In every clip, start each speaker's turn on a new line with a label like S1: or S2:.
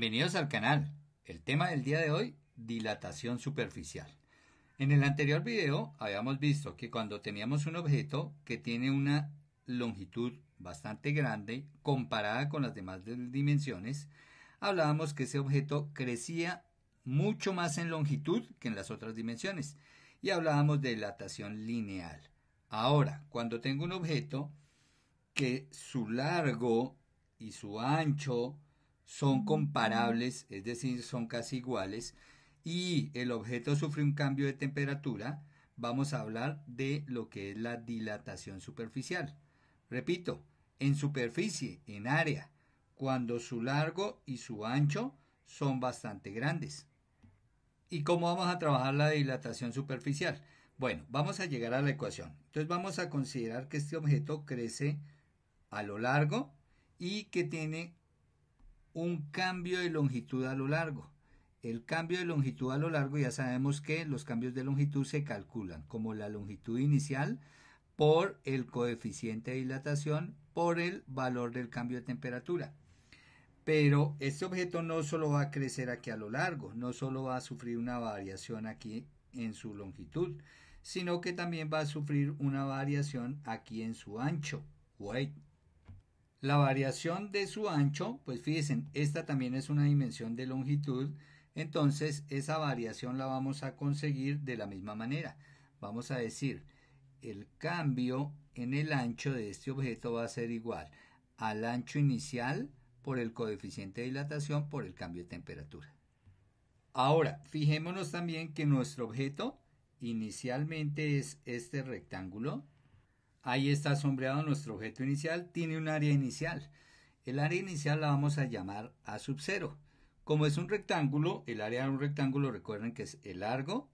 S1: Bienvenidos al canal. El tema del día de hoy, dilatación superficial. En el anterior video habíamos visto que cuando teníamos un objeto que tiene una longitud bastante grande comparada con las demás dimensiones, hablábamos que ese objeto crecía mucho más en longitud que en las otras dimensiones y hablábamos de dilatación lineal. Ahora, cuando tengo un objeto que su largo y su ancho son comparables, es decir, son casi iguales, y el objeto sufre un cambio de temperatura, vamos a hablar de lo que es la dilatación superficial. Repito, en superficie, en área, cuando su largo y su ancho son bastante grandes. ¿Y cómo vamos a trabajar la dilatación superficial? Bueno, vamos a llegar a la ecuación. Entonces vamos a considerar que este objeto crece a lo largo y que tiene un cambio de longitud a lo largo. El cambio de longitud a lo largo, ya sabemos que los cambios de longitud se calculan como la longitud inicial por el coeficiente de dilatación por el valor del cambio de temperatura. Pero este objeto no solo va a crecer aquí a lo largo, no solo va a sufrir una variación aquí en su longitud, sino que también va a sufrir una variación aquí en su ancho, la variación de su ancho, pues fíjense, esta también es una dimensión de longitud, entonces esa variación la vamos a conseguir de la misma manera. Vamos a decir, el cambio en el ancho de este objeto va a ser igual al ancho inicial por el coeficiente de dilatación por el cambio de temperatura. Ahora, fijémonos también que nuestro objeto inicialmente es este rectángulo Ahí está sombreado nuestro objeto inicial, tiene un área inicial. El área inicial la vamos a llamar A sub 0. Como es un rectángulo, el área de un rectángulo recuerden que es el largo,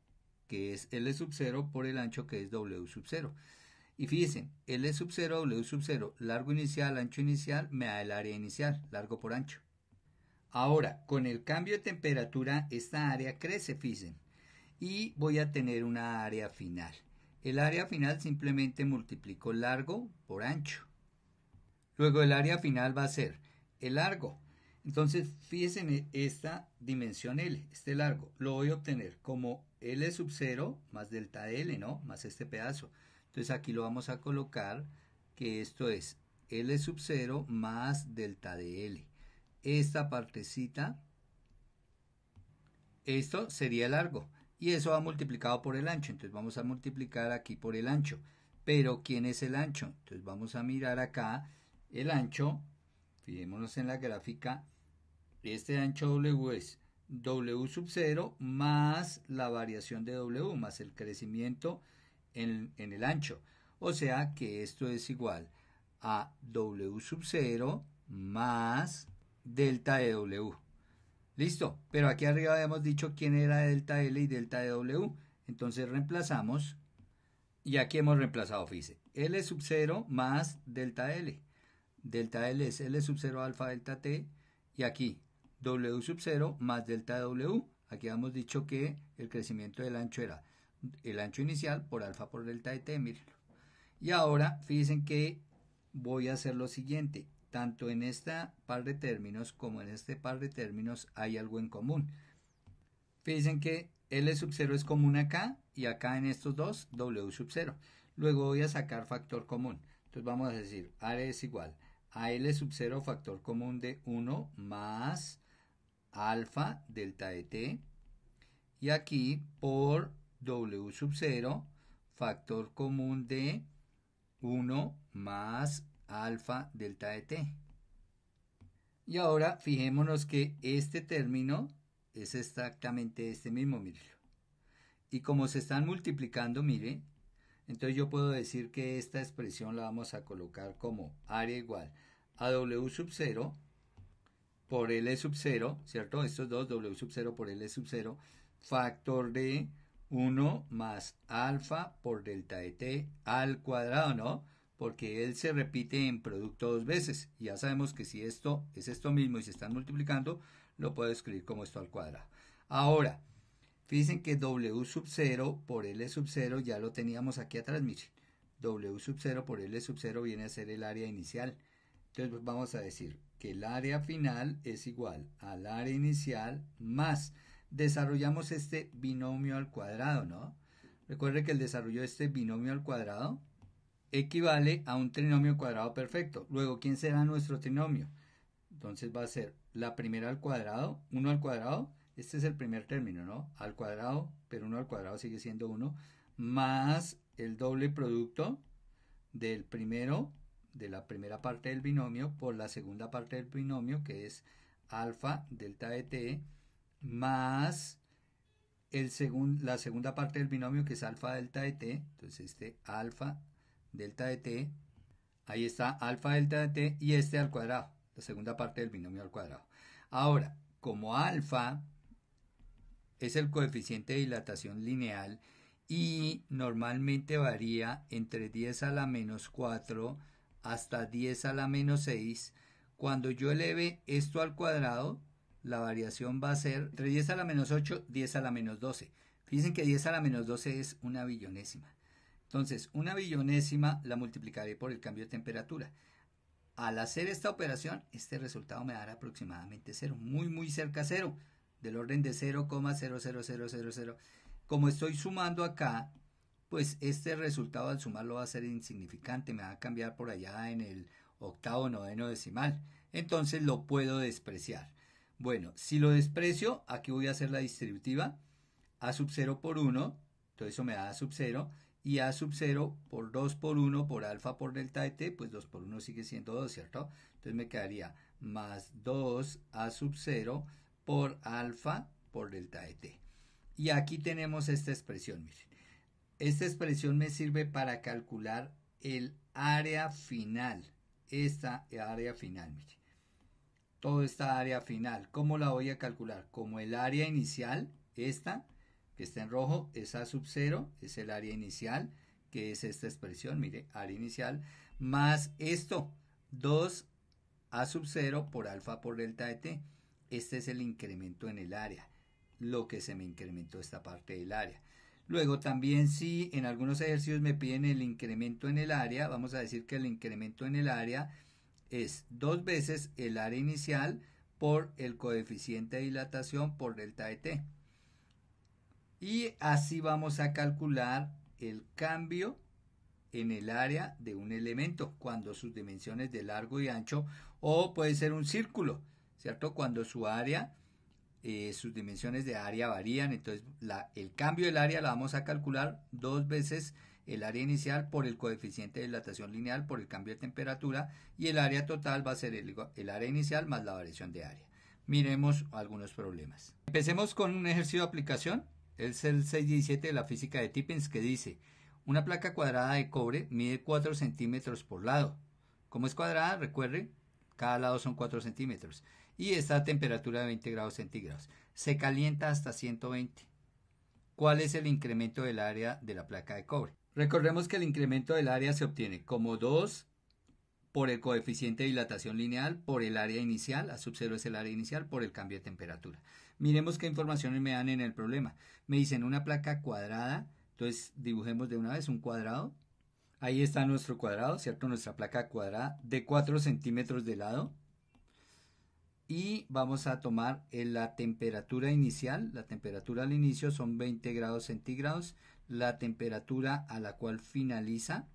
S1: que es L sub 0, por el ancho que es W sub 0. Y fíjense, L sub 0, W sub 0, largo inicial, ancho inicial, me da el área inicial, largo por ancho. Ahora, con el cambio de temperatura, esta área crece, fíjense, y voy a tener una área final. El área final simplemente multiplicó largo por ancho. Luego el área final va a ser el largo. Entonces, fíjense en esta dimensión L, este largo. Lo voy a obtener como L sub 0 más delta L, ¿no? Más este pedazo. Entonces aquí lo vamos a colocar que esto es L sub 0 más delta de L. Esta partecita, esto sería largo y eso va multiplicado por el ancho. Entonces vamos a multiplicar aquí por el ancho. Pero ¿quién es el ancho? Entonces vamos a mirar acá el ancho. Fijémonos en la gráfica. Este ancho W es W sub 0 más la variación de W más el crecimiento en, en el ancho. O sea que esto es igual a W sub 0 más delta de W. Listo, pero aquí arriba habíamos dicho quién era delta L y delta W. Entonces reemplazamos y aquí hemos reemplazado, fíjense. L sub 0 más delta L. Delta L es L sub 0 alfa delta T y aquí W sub 0 más delta W. Aquí habíamos dicho que el crecimiento del ancho era el ancho inicial por alfa por delta de T, Y ahora, fíjense que voy a hacer lo siguiente tanto en esta par de términos como en este par de términos hay algo en común. Fíjense que L sub 0 es común acá y acá en estos dos W sub 0. Luego voy a sacar factor común. Entonces vamos a decir A es igual a L sub 0 factor común de 1 más alfa delta de t y aquí por W sub 0 factor común de 1 más alfa delta de t. Y ahora fijémonos que este término es exactamente este mismo, mire. Y como se están multiplicando, mire, entonces yo puedo decir que esta expresión la vamos a colocar como área igual a W sub 0 por L sub 0, ¿cierto? Estos dos, W sub 0 por L sub 0, factor de 1 más alfa por delta de t al cuadrado, ¿no? porque él se repite en producto dos veces. Ya sabemos que si esto es esto mismo y se están multiplicando, lo puedo escribir como esto al cuadrado. Ahora, fíjense que W sub 0 por L sub 0 ya lo teníamos aquí atrás, miren. W sub 0 por L sub 0 viene a ser el área inicial. Entonces pues, vamos a decir que el área final es igual al área inicial más. Desarrollamos este binomio al cuadrado, ¿no? Recuerde que el desarrollo de este binomio al cuadrado equivale a un trinomio cuadrado perfecto. Luego, ¿quién será nuestro trinomio? Entonces va a ser la primera al cuadrado, 1 al cuadrado, este es el primer término, ¿no? Al cuadrado, pero 1 al cuadrado sigue siendo 1, más el doble producto del primero, de la primera parte del binomio, por la segunda parte del binomio, que es alfa delta de t, más el la segunda parte del binomio, que es alfa delta de t, entonces este alfa delta de t, ahí está alfa delta de t y este al cuadrado, la segunda parte del binomio al cuadrado. Ahora, como alfa es el coeficiente de dilatación lineal y normalmente varía entre 10 a la menos 4 hasta 10 a la menos 6, cuando yo eleve esto al cuadrado, la variación va a ser entre 10 a la menos 8, 10 a la menos 12. Fíjense que 10 a la menos 12 es una billonésima. Entonces, una billonésima la multiplicaré por el cambio de temperatura. Al hacer esta operación, este resultado me dará aproximadamente cero, muy muy cerca a cero, del orden de 0,00000. Como estoy sumando acá, pues este resultado al sumarlo va a ser insignificante, me va a cambiar por allá en el octavo, noveno decimal. Entonces lo puedo despreciar. Bueno, si lo desprecio, aquí voy a hacer la distributiva. A sub 0 por 1, todo eso me da A sub 0 y A sub 0 por 2 por 1 por alfa por delta de t, pues 2 por 1 sigue siendo 2, ¿cierto? Entonces me quedaría más 2 A sub 0 por alfa por delta de t. Y aquí tenemos esta expresión, miren. Esta expresión me sirve para calcular el área final. Esta área final, miren. Toda esta área final, ¿cómo la voy a calcular? Como el área inicial, esta, que está en rojo es A sub 0, es el área inicial, que es esta expresión, mire, área inicial, más esto, 2 A sub 0 por alfa por delta de t. Este es el incremento en el área, lo que se me incrementó esta parte del área. Luego también si en algunos ejercicios me piden el incremento en el área, vamos a decir que el incremento en el área es dos veces el área inicial por el coeficiente de dilatación por delta de t. Y así vamos a calcular el cambio en el área de un elemento cuando sus dimensiones de largo y ancho o puede ser un círculo, ¿cierto? Cuando su área, eh, sus dimensiones de área varían, entonces el cambio del área la vamos a calcular dos veces el área inicial por el coeficiente de dilatación lineal por el cambio de temperatura y el área total va a ser el, el área inicial más la variación de área. Miremos algunos problemas. Empecemos con un ejercicio de aplicación es el 617 de la física de Tippens que dice, una placa cuadrada de cobre mide 4 centímetros por lado. Como es cuadrada, recuerde, cada lado son 4 centímetros. Y está a temperatura de 20 grados centígrados. Se calienta hasta 120. ¿Cuál es el incremento del área de la placa de cobre? Recordemos que el incremento del área se obtiene como 2 por el coeficiente de dilatación lineal, por el área inicial, a sub 0 es el área inicial, por el cambio de temperatura. Miremos qué informaciones me dan en el problema. Me dicen una placa cuadrada, entonces dibujemos de una vez un cuadrado. Ahí está nuestro cuadrado, ¿cierto? Nuestra placa cuadrada de 4 centímetros de lado. Y vamos a tomar la temperatura inicial, la temperatura al inicio son 20 grados centígrados, la temperatura a la cual finaliza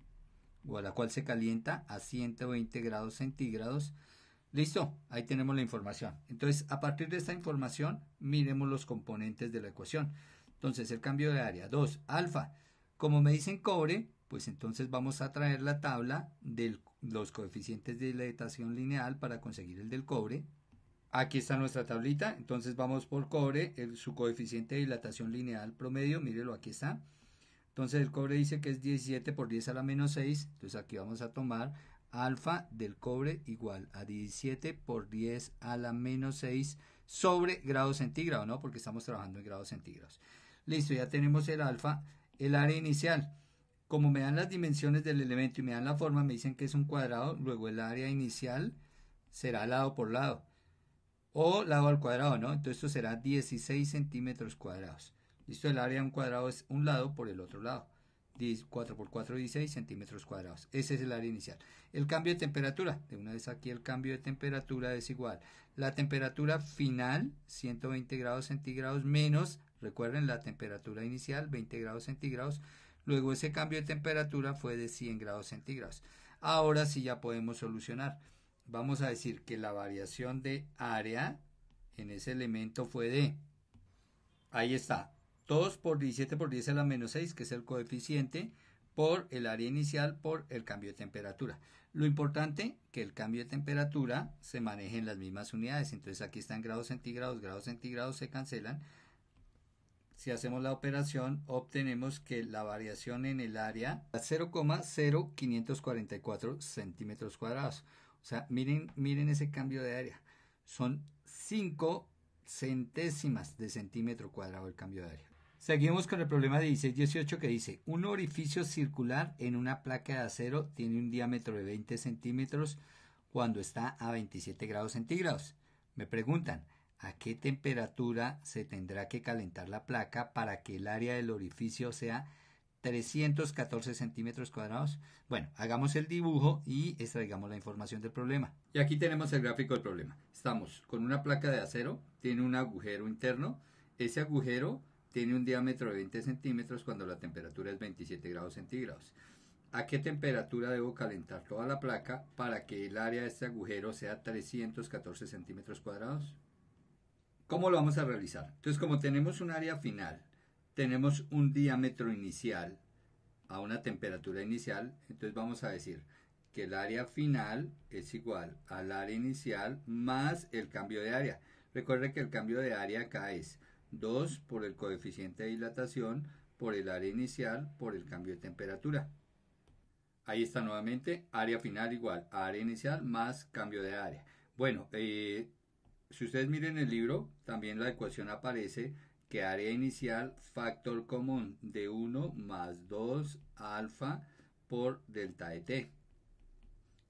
S1: o a la cual se calienta a 120 grados centígrados. Listo, ahí tenemos la información. Entonces, a partir de esta información, miremos los componentes de la ecuación. Entonces, el cambio de área. 2. Alfa. Como me dicen cobre, pues entonces vamos a traer la tabla de los coeficientes de dilatación lineal para conseguir el del cobre. Aquí está nuestra tablita. Entonces, vamos por cobre, su coeficiente de dilatación lineal promedio. Mírelo, aquí está. Entonces el cobre dice que es 17 por 10 a la menos 6. Entonces aquí vamos a tomar alfa del cobre igual a 17 por 10 a la menos 6 sobre grados centígrados, ¿no? Porque estamos trabajando en grados centígrados. Listo, ya tenemos el alfa, el área inicial. Como me dan las dimensiones del elemento y me dan la forma, me dicen que es un cuadrado, luego el área inicial será lado por lado o lado al cuadrado, ¿no? Entonces esto será 16 centímetros cuadrados. Listo, el área de un cuadrado es un lado por el otro lado. 4 por 4, 16 centímetros cuadrados. Ese es el área inicial. El cambio de temperatura. De una vez aquí el cambio de temperatura es igual. La temperatura final, 120 grados centígrados menos, recuerden, la temperatura inicial, 20 grados centígrados. Luego ese cambio de temperatura fue de 100 grados centígrados. Ahora sí ya podemos solucionar. Vamos a decir que la variación de área en ese elemento fue de... Ahí está, todos por 17 por 10 a la menos 6, que es el coeficiente, por el área inicial por el cambio de temperatura. Lo importante que el cambio de temperatura se maneje en las mismas unidades. Entonces aquí están grados centígrados, grados centígrados se cancelan. Si hacemos la operación, obtenemos que la variación en el área es 0,0544 centímetros cuadrados. O sea, miren, miren ese cambio de área. Son 5 centésimas de centímetro cuadrado el cambio de área. Seguimos con el problema 16-18 que dice, un orificio circular en una placa de acero tiene un diámetro de 20 centímetros cuando está a 27 grados centígrados. Me preguntan, ¿a qué temperatura se tendrá que calentar la placa para que el área del orificio sea 314 centímetros cuadrados? Bueno, hagamos el dibujo y extraigamos la información del problema. Y aquí tenemos el gráfico del problema. Estamos con una placa de acero, tiene un agujero interno, ese agujero tiene un diámetro de 20 centímetros cuando la temperatura es 27 grados centígrados. ¿A qué temperatura debo calentar toda la placa para que el área de este agujero sea 314 centímetros cuadrados? ¿Cómo lo vamos a realizar? Entonces, como tenemos un área final, tenemos un diámetro inicial a una temperatura inicial, entonces vamos a decir que el área final es igual al área inicial más el cambio de área. Recuerde que el cambio de área acá es 2 por el coeficiente de dilatación, por el área inicial, por el cambio de temperatura. Ahí está nuevamente, área final igual a área inicial más cambio de área. Bueno, eh, si ustedes miren el libro, también la ecuación aparece que área inicial factor común de 1 más 2 alfa por delta de t.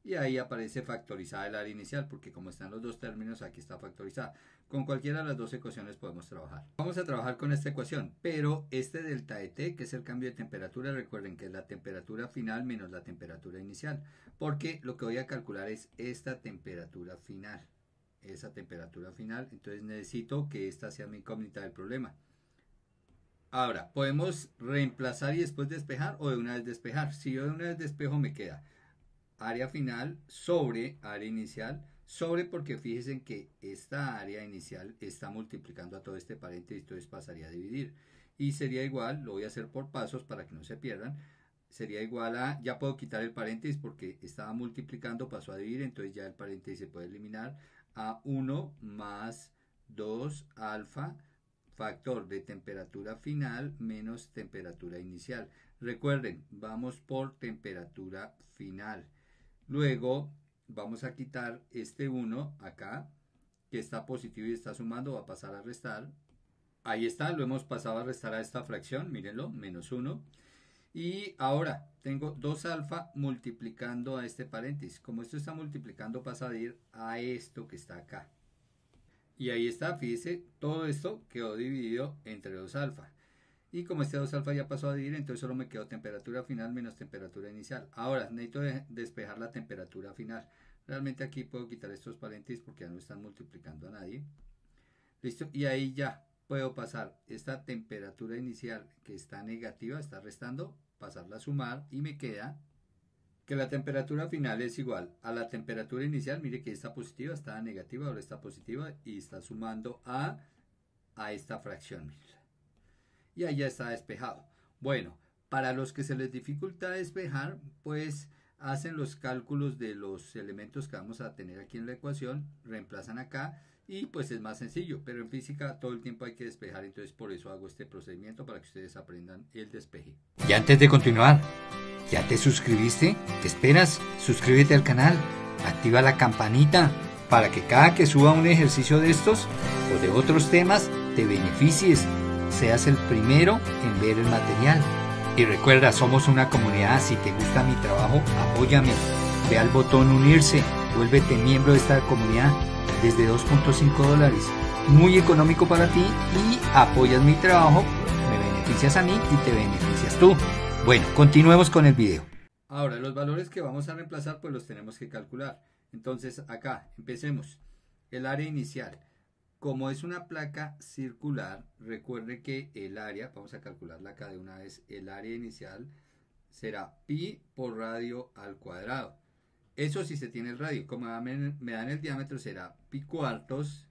S1: Y ahí aparece factorizada el área inicial, porque como están los dos términos, aquí está factorizada. Con cualquiera de las dos ecuaciones podemos trabajar. Vamos a trabajar con esta ecuación, pero este delta de T, que es el cambio de temperatura, recuerden que es la temperatura final menos la temperatura inicial, porque lo que voy a calcular es esta temperatura final. Esa temperatura final, entonces necesito que esta sea mi incógnita del problema. Ahora, podemos reemplazar y después despejar o de una vez despejar. Si yo de una vez despejo me queda área final sobre área inicial sobre porque fíjense que esta área inicial está multiplicando a todo este paréntesis, entonces pasaría a dividir. Y sería igual, lo voy a hacer por pasos para que no se pierdan, sería igual a, ya puedo quitar el paréntesis porque estaba multiplicando, pasó a dividir, entonces ya el paréntesis se puede eliminar a 1 más 2 alfa factor de temperatura final menos temperatura inicial. Recuerden, vamos por temperatura final. Luego vamos a quitar este 1 acá, que está positivo y está sumando, va a pasar a restar. Ahí está, lo hemos pasado a restar a esta fracción, mírenlo, menos 1. Y ahora tengo 2 alfa multiplicando a este paréntesis. Como esto está multiplicando, pasa a ir a esto que está acá. Y ahí está, fíjese, todo esto quedó dividido entre 2 alfa. Y como este 2 alfa ya pasó a dividir, entonces solo me quedó temperatura final menos temperatura inicial. Ahora, necesito despejar la temperatura final. Realmente aquí puedo quitar estos paréntesis porque ya no están multiplicando a nadie. Listo, y ahí ya puedo pasar esta temperatura inicial que está negativa, está restando, pasarla a sumar y me queda que la temperatura final es igual a la temperatura inicial. Mire que está positiva, está negativa, ahora está positiva y está sumando a, a esta fracción y ya está despejado. Bueno, para los que se les dificulta despejar, pues hacen los cálculos de los elementos que vamos a tener aquí en la ecuación, reemplazan acá y pues es más sencillo, pero en física todo el tiempo hay que despejar, entonces por eso hago este procedimiento para que ustedes aprendan el despeje. Y antes de continuar, ¿ya te suscribiste? ¿Qué esperas? Suscríbete al canal, activa la campanita para que cada que suba un ejercicio de estos o de otros temas te beneficies seas el primero en ver el material. Y recuerda, somos una comunidad, si te gusta mi trabajo, apóyame. Ve al botón unirse, vuélvete miembro de esta comunidad desde 2.5 dólares. Muy económico para ti y apoyas mi trabajo, me beneficias a mí y te beneficias tú. Bueno, continuemos con el video. Ahora, los valores que vamos a reemplazar pues los tenemos que calcular. Entonces acá, empecemos. El área inicial, como es una placa circular, recuerde que el área, vamos a calcularla acá de una vez, el área inicial será pi por radio al cuadrado. Eso sí se tiene el radio, como me dan el diámetro será pi cuartos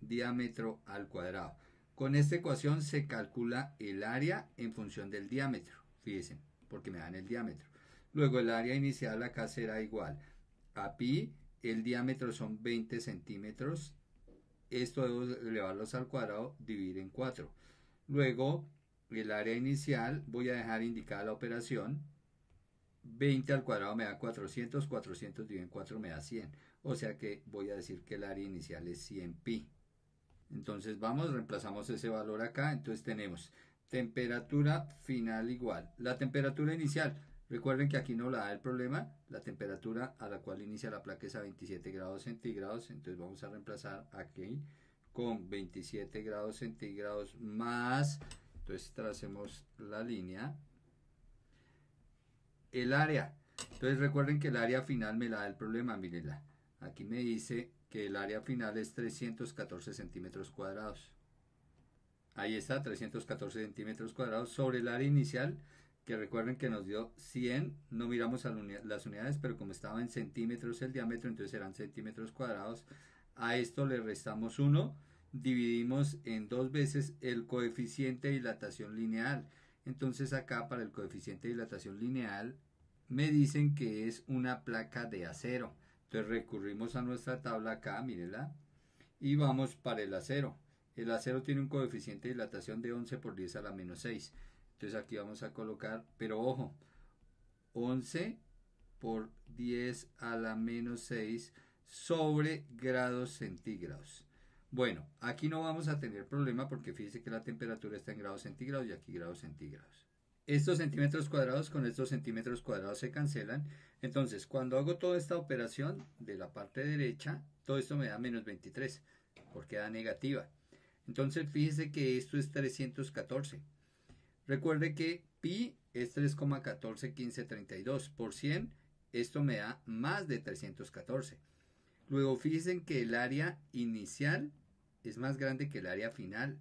S1: diámetro al cuadrado. Con esta ecuación se calcula el área en función del diámetro, fíjense, porque me dan el diámetro. Luego el área inicial acá será igual a pi, el diámetro son 20 centímetros esto debo elevarlos al cuadrado, dividir en 4. Luego, el área inicial, voy a dejar indicada la operación. 20 al cuadrado me da 400, 400 dividido en 4 me da 100. O sea que voy a decir que el área inicial es 100 pi. Entonces vamos, reemplazamos ese valor acá. Entonces tenemos temperatura final igual. La temperatura inicial Recuerden que aquí no la da el problema, la temperatura a la cual inicia la placa es a 27 grados centígrados, entonces vamos a reemplazar aquí con 27 grados centígrados más, entonces tracemos la línea, el área, entonces recuerden que el área final me la da el problema, mírenla, aquí me dice que el área final es 314 centímetros cuadrados, ahí está, 314 centímetros cuadrados sobre el área inicial, que recuerden que nos dio 100, no miramos las unidades, pero como estaba en centímetros el diámetro, entonces eran centímetros cuadrados. A esto le restamos 1, dividimos en dos veces el coeficiente de dilatación lineal. Entonces acá para el coeficiente de dilatación lineal me dicen que es una placa de acero. Entonces recurrimos a nuestra tabla acá, mírenla, y vamos para el acero. El acero tiene un coeficiente de dilatación de 11 por 10 a la menos 6. Entonces aquí vamos a colocar, pero ojo, 11 por 10 a la menos 6 sobre grados centígrados. Bueno, aquí no vamos a tener problema porque fíjese que la temperatura está en grados centígrados y aquí grados centígrados. Estos centímetros cuadrados con estos centímetros cuadrados se cancelan. Entonces, cuando hago toda esta operación de la parte derecha, todo esto me da menos 23 porque da negativa. Entonces, fíjese que esto es 314. Recuerde que pi es 3,141532 por 100. Esto me da más de 314. Luego fíjense que el área inicial es más grande que el área final.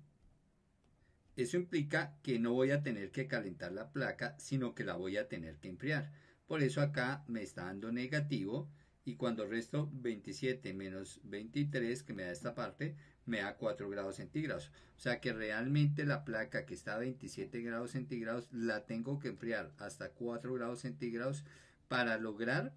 S1: Eso implica que no voy a tener que calentar la placa, sino que la voy a tener que enfriar. Por eso acá me está dando negativo y cuando resto 27 menos 23 que me da esta parte, me da 4 grados centígrados. O sea que realmente la placa que está a 27 grados centígrados la tengo que enfriar hasta 4 grados centígrados para lograr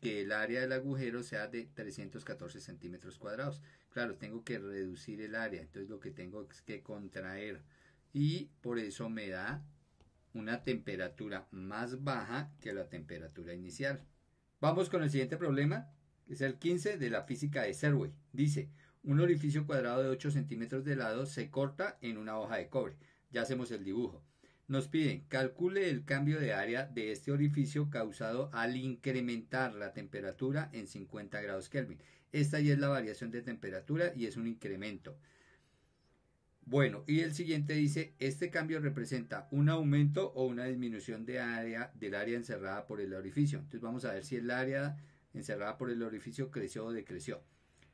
S1: que el área del agujero sea de 314 centímetros cuadrados. Claro, tengo que reducir el área, entonces lo que tengo es que contraer y por eso me da una temperatura más baja que la temperatura inicial. Vamos con el siguiente problema, que es el 15 de la física de Serway. Dice, un orificio cuadrado de 8 centímetros de lado se corta en una hoja de cobre. Ya hacemos el dibujo. Nos piden, calcule el cambio de área de este orificio causado al incrementar la temperatura en 50 grados Kelvin. Esta ya es la variación de temperatura y es un incremento. Bueno, y el siguiente dice, este cambio representa un aumento o una disminución de área, del área encerrada por el orificio. Entonces vamos a ver si el área encerrada por el orificio creció o decreció.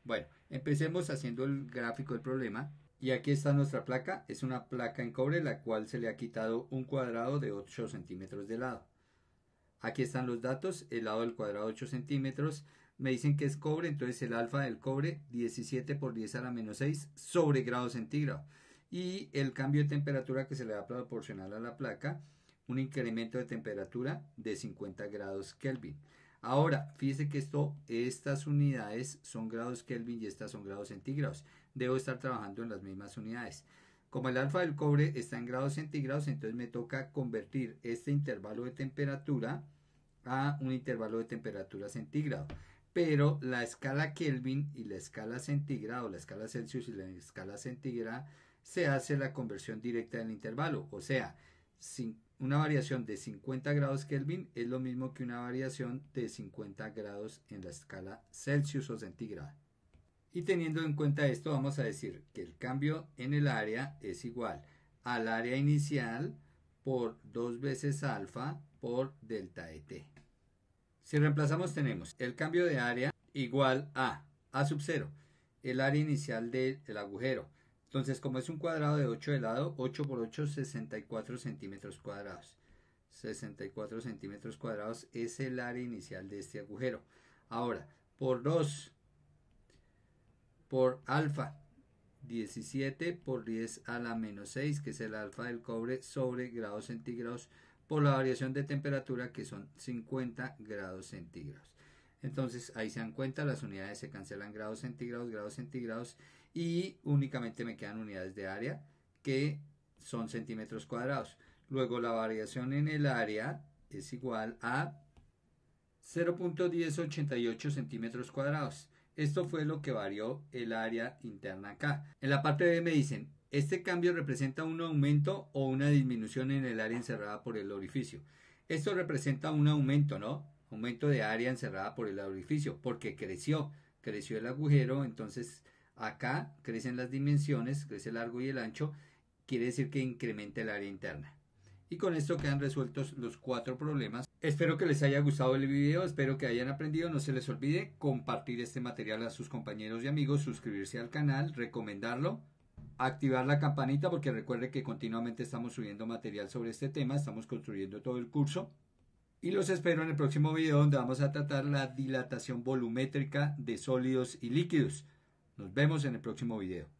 S1: Bueno, empecemos haciendo el gráfico del problema. Y aquí está nuestra placa. Es una placa en cobre la cual se le ha quitado un cuadrado de 8 centímetros de lado. Aquí están los datos. El lado del cuadrado 8 centímetros me dicen que es cobre, entonces el alfa del cobre 17 por 10 a la menos 6 sobre grados centígrado. Y el cambio de temperatura que se le va a proporcionar a la placa, un incremento de temperatura de 50 grados Kelvin. Ahora, fíjese que esto, estas unidades son grados Kelvin y estas son grados centígrados. Debo estar trabajando en las mismas unidades. Como el alfa del cobre está en grados centígrados, entonces me toca convertir este intervalo de temperatura a un intervalo de temperatura centígrado pero la escala Kelvin y la escala centígrado, la escala Celsius y la escala centígrada se hace la conversión directa del intervalo, o sea, una variación de 50 grados Kelvin es lo mismo que una variación de 50 grados en la escala Celsius o centígrada. Y teniendo en cuenta esto, vamos a decir que el cambio en el área es igual al área inicial por dos veces alfa por delta de t. Si reemplazamos tenemos el cambio de área igual a A sub 0, el área inicial del agujero. Entonces, como es un cuadrado de 8 de lado, 8 por 8, 64 centímetros cuadrados. 64 centímetros cuadrados es el área inicial de este agujero. Ahora, por 2, por alfa, 17 por 10 a la menos 6, que es el alfa del cobre sobre grados centígrados por la variación de temperatura que son 50 grados centígrados. Entonces ahí se dan cuenta, las unidades se cancelan grados centígrados, grados centígrados y únicamente me quedan unidades de área que son centímetros cuadrados. Luego la variación en el área es igual a 0.1088 centímetros cuadrados. Esto fue lo que varió el área interna acá. En la parte B me dicen este cambio representa un aumento o una disminución en el área encerrada por el orificio. Esto representa un aumento, ¿no? Aumento de área encerrada por el orificio, porque creció, creció el agujero, entonces acá crecen las dimensiones, crece el largo y el ancho, quiere decir que incrementa el área interna. Y con esto quedan resueltos los cuatro problemas. Espero que les haya gustado el video, espero que hayan aprendido. No se les olvide compartir este material a sus compañeros y amigos, suscribirse al canal, recomendarlo activar la campanita porque recuerde que continuamente estamos subiendo material sobre este tema, estamos construyendo todo el curso y los espero en el próximo video donde vamos a tratar la dilatación volumétrica de sólidos y líquidos. Nos vemos en el próximo video.